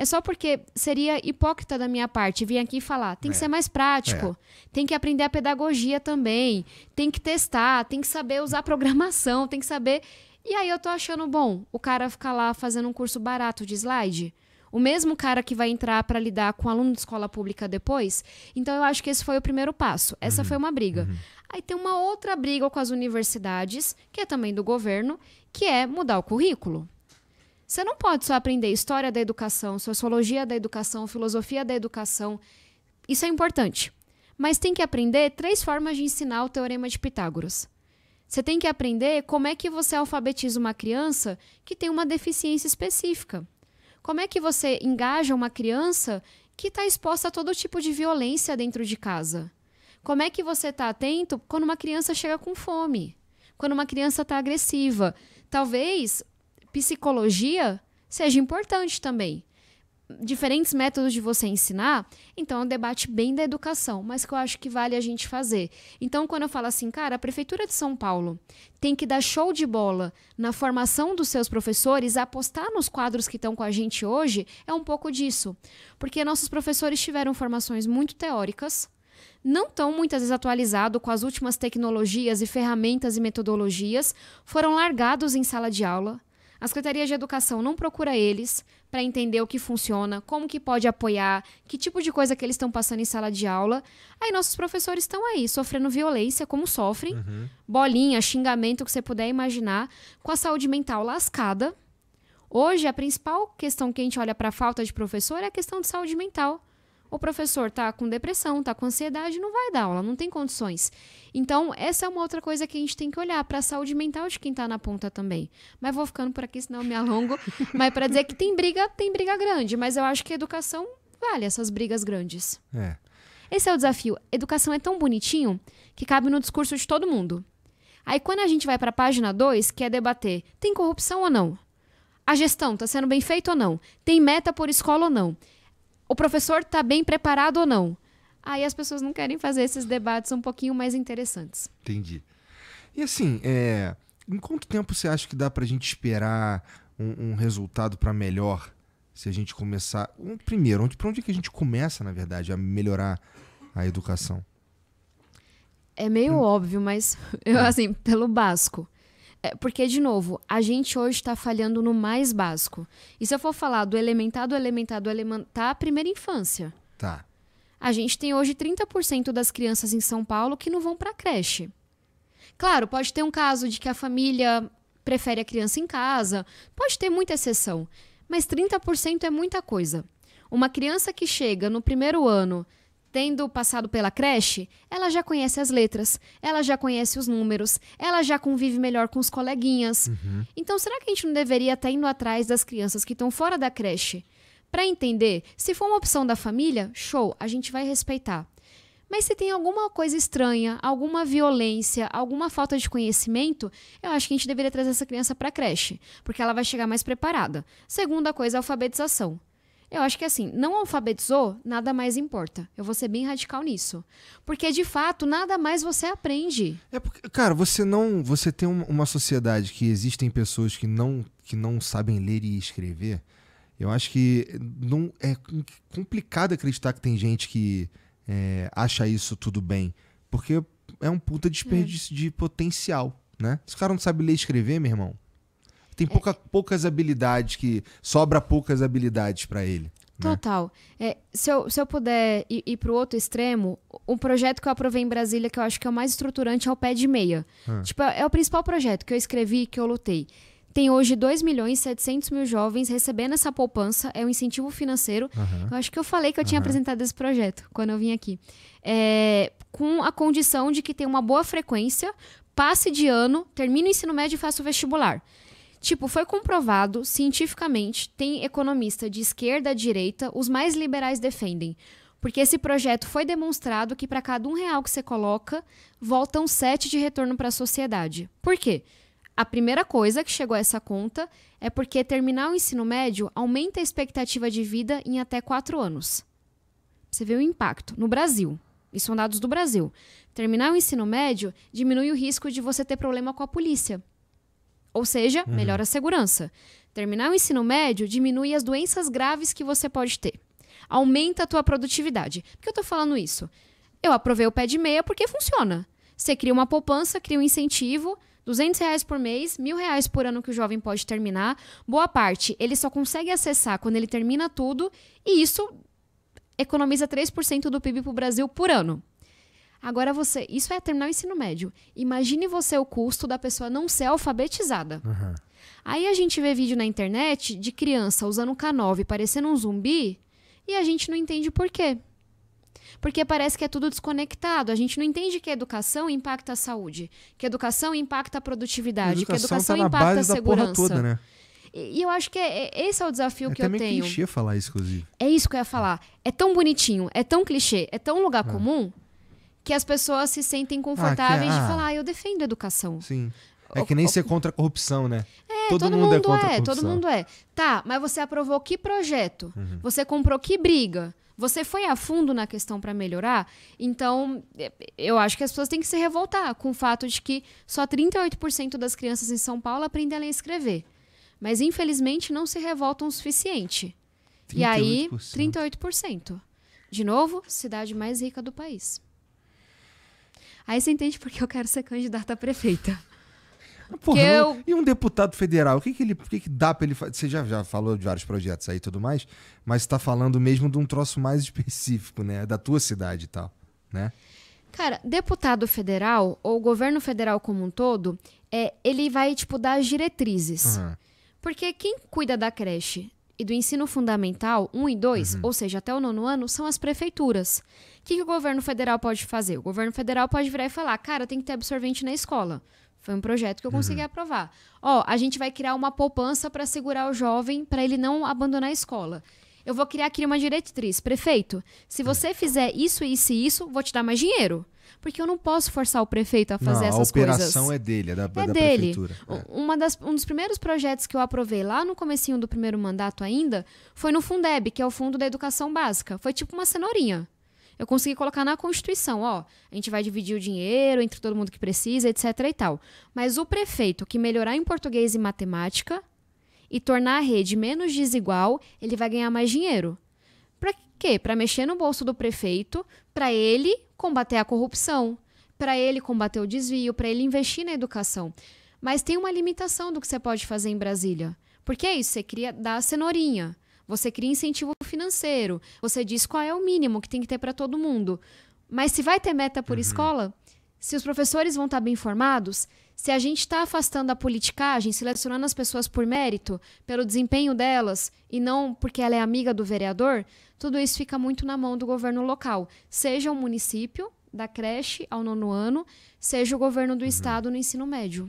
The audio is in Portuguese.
É só porque seria hipócrita da minha parte vir aqui e falar. Tem que é. ser mais prático. É. Tem que aprender a pedagogia também. Tem que testar. Tem que saber usar programação. Tem que saber. E aí eu tô achando bom o cara ficar lá fazendo um curso barato de slide. O mesmo cara que vai entrar para lidar com aluno de escola pública depois. Então eu acho que esse foi o primeiro passo. Essa uhum. foi uma briga. Uhum. Aí tem uma outra briga com as universidades, que é também do governo, que é mudar o currículo. Você não pode só aprender história da educação, sociologia da educação, filosofia da educação. Isso é importante. Mas tem que aprender três formas de ensinar o teorema de Pitágoras. Você tem que aprender como é que você alfabetiza uma criança que tem uma deficiência específica. Como é que você engaja uma criança que está exposta a todo tipo de violência dentro de casa? Como é que você está atento quando uma criança chega com fome? Quando uma criança está agressiva? Talvez psicologia seja importante também. Diferentes métodos de você ensinar, então é um debate bem da educação, mas que eu acho que vale a gente fazer. Então, quando eu falo assim, cara, a Prefeitura de São Paulo tem que dar show de bola na formação dos seus professores, apostar nos quadros que estão com a gente hoje, é um pouco disso. Porque nossos professores tiveram formações muito teóricas, não estão muitas vezes atualizados com as últimas tecnologias e ferramentas e metodologias, foram largados em sala de aula, a Secretaria de Educação não procura eles para entender o que funciona, como que pode apoiar, que tipo de coisa que eles estão passando em sala de aula. Aí nossos professores estão aí sofrendo violência, como sofrem, uhum. bolinha, xingamento que você puder imaginar, com a saúde mental lascada. Hoje a principal questão que a gente olha para a falta de professor é a questão de saúde mental o professor está com depressão, está com ansiedade, não vai dar aula, não tem condições. Então, essa é uma outra coisa que a gente tem que olhar para a saúde mental de quem está na ponta também. Mas vou ficando por aqui, senão eu me alongo. mas para dizer que tem briga, tem briga grande. Mas eu acho que a educação vale essas brigas grandes. É. Esse é o desafio. Educação é tão bonitinho que cabe no discurso de todo mundo. Aí, quando a gente vai para a página 2, que é debater, tem corrupção ou não? A gestão está sendo bem feita ou não? Tem meta por escola ou não? o professor está bem preparado ou não. Aí as pessoas não querem fazer esses debates um pouquinho mais interessantes. Entendi. E assim, é, em quanto tempo você acha que dá para a gente esperar um, um resultado para melhor? Se a gente começar. Um, primeiro, onde, para onde é que a gente começa, na verdade, a melhorar a educação? É meio hum. óbvio, mas eu, hum. assim, pelo basco. É, porque, de novo, a gente hoje está falhando no mais básico. E se eu for falar do elementar, do elementar, do elementar, tá primeira infância. Tá. A gente tem hoje 30% das crianças em São Paulo que não vão para creche. Claro, pode ter um caso de que a família prefere a criança em casa, pode ter muita exceção, mas 30% é muita coisa. Uma criança que chega no primeiro ano tendo passado pela creche, ela já conhece as letras, ela já conhece os números, ela já convive melhor com os coleguinhas. Uhum. Então, será que a gente não deveria estar indo atrás das crianças que estão fora da creche? Para entender, se for uma opção da família, show, a gente vai respeitar. Mas se tem alguma coisa estranha, alguma violência, alguma falta de conhecimento, eu acho que a gente deveria trazer essa criança para a creche, porque ela vai chegar mais preparada. Segunda coisa, alfabetização. Eu acho que assim, não alfabetizou, nada mais importa. Eu vou ser bem radical nisso. Porque de fato, nada mais você aprende. É porque, cara, você não, você tem uma sociedade que existem pessoas que não que não sabem ler e escrever. Eu acho que não é complicado acreditar que tem gente que é, acha isso tudo bem, porque é um puta desperdício é. de potencial, né? Se o cara não sabe ler e escrever, meu irmão, tem pouca, poucas habilidades que. Sobra poucas habilidades para ele. Né? Total. Né? É, se, eu, se eu puder ir, ir para o outro extremo, um projeto que eu aprovei em Brasília, que eu acho que é o mais estruturante, é o pé de meia. Ah. Tipo, é, é o principal projeto que eu escrevi, que eu lutei. Tem hoje 2 milhões e 700 mil jovens recebendo essa poupança, é um incentivo financeiro. Uhum. Eu acho que eu falei que eu uhum. tinha apresentado esse projeto quando eu vim aqui. É, com a condição de que tem uma boa frequência, passe de ano, termine o ensino médio e faça o vestibular. Tipo, foi comprovado cientificamente, tem economista de esquerda, a direita, os mais liberais defendem. Porque esse projeto foi demonstrado que para cada um real que você coloca, voltam sete de retorno para a sociedade. Por quê? A primeira coisa que chegou a essa conta é porque terminar o ensino médio aumenta a expectativa de vida em até quatro anos. Você vê o impacto. No Brasil, isso são dados do Brasil. Terminar o ensino médio diminui o risco de você ter problema com a polícia. Ou seja, uhum. melhora a segurança. Terminar o ensino médio diminui as doenças graves que você pode ter. Aumenta a tua produtividade. Por que eu estou falando isso? Eu aprovei o pé de meia porque funciona. Você cria uma poupança, cria um incentivo, 200 reais por mês, mil reais por ano que o jovem pode terminar. Boa parte ele só consegue acessar quando ele termina tudo, e isso economiza 3% do PIB para o Brasil por ano. Agora você, isso é terminar o ensino médio. Imagine você o custo da pessoa não ser alfabetizada. Uhum. Aí a gente vê vídeo na internet de criança usando K9 parecendo um zumbi e a gente não entende por quê. Porque parece que é tudo desconectado. A gente não entende que a educação impacta a saúde, que a educação impacta a produtividade, a que a educação tá impacta a segurança. Toda, né? E, eu acho que é, é, esse é o desafio é que eu meio tenho. É clichê falar isso, inclusive. É isso que eu ia falar. É tão bonitinho, é tão clichê, é tão lugar é. comum que as pessoas se sentem confortáveis ah, que, é, ah, de falar, ah, eu defendo a educação. Sim. É que nem ser contra a corrupção, né? É, todo, todo mundo, é mundo, é contra é, a corrupção. Todo mundo é. Tá, mas você aprovou que projeto? Uhum. Você comprou que briga? Você foi a fundo na questão para melhorar? Então, é, eu acho que as pessoas têm que se revoltar com o fato de que só 38% das crianças em São Paulo aprendem a ler e escrever. Mas, infelizmente, não se revoltam o suficiente. 38%. E aí, 38%. De novo, cidade mais rica do país. Aí você entende porque eu quero ser candidata a prefeita. Ah, porra, eu... E um deputado federal, o que, que ele, o que, que dá para ele fazer? Você já, já falou de vários projetos aí e tudo mais, mas está falando mesmo de um troço mais específico, né? Da tua cidade e tal, né? Cara, deputado federal ou governo federal como um todo, é, ele vai, tipo, dar as diretrizes. Uhum. Porque quem cuida da creche e do ensino fundamental 1 e 2, uhum. ou seja, até o nono ano, são as prefeituras. O que, que o governo federal pode fazer? O governo federal pode virar e falar: cara, tem que ter absorvente na escola. Foi um projeto que eu consegui uhum. aprovar. Ó, a gente vai criar uma poupança para segurar o jovem, para ele não abandonar a escola. Eu vou criar aqui uma diretriz. Prefeito, se você fizer isso, isso e isso, vou te dar mais dinheiro. Porque eu não posso forçar o prefeito a fazer não, essas coisas. A operação coisas. é dele, é da, é da dele. prefeitura. É. Uma das, um dos primeiros projetos que eu aprovei lá no comecinho do primeiro mandato ainda foi no Fundeb, que é o Fundo da Educação Básica. Foi tipo uma cenourinha. Eu consegui colocar na Constituição, ó, a gente vai dividir o dinheiro entre todo mundo que precisa, etc e tal. Mas o prefeito que melhorar em português e matemática e tornar a rede menos desigual, ele vai ganhar mais dinheiro quê? Para mexer no bolso do prefeito, para ele combater a corrupção, para ele combater o desvio, para ele investir na educação. Mas tem uma limitação do que você pode fazer em Brasília. Porque é isso, você cria da cenourinha, você cria incentivo financeiro, você diz qual é o mínimo que tem que ter para todo mundo. Mas se vai ter meta por uhum. escola, se os professores vão estar tá bem formados, se a gente está afastando a politicagem, selecionando as pessoas por mérito, pelo desempenho delas, e não porque ela é amiga do vereador, tudo isso fica muito na mão do governo local, seja o município, da creche ao nono ano, seja o governo do uhum. estado no ensino médio.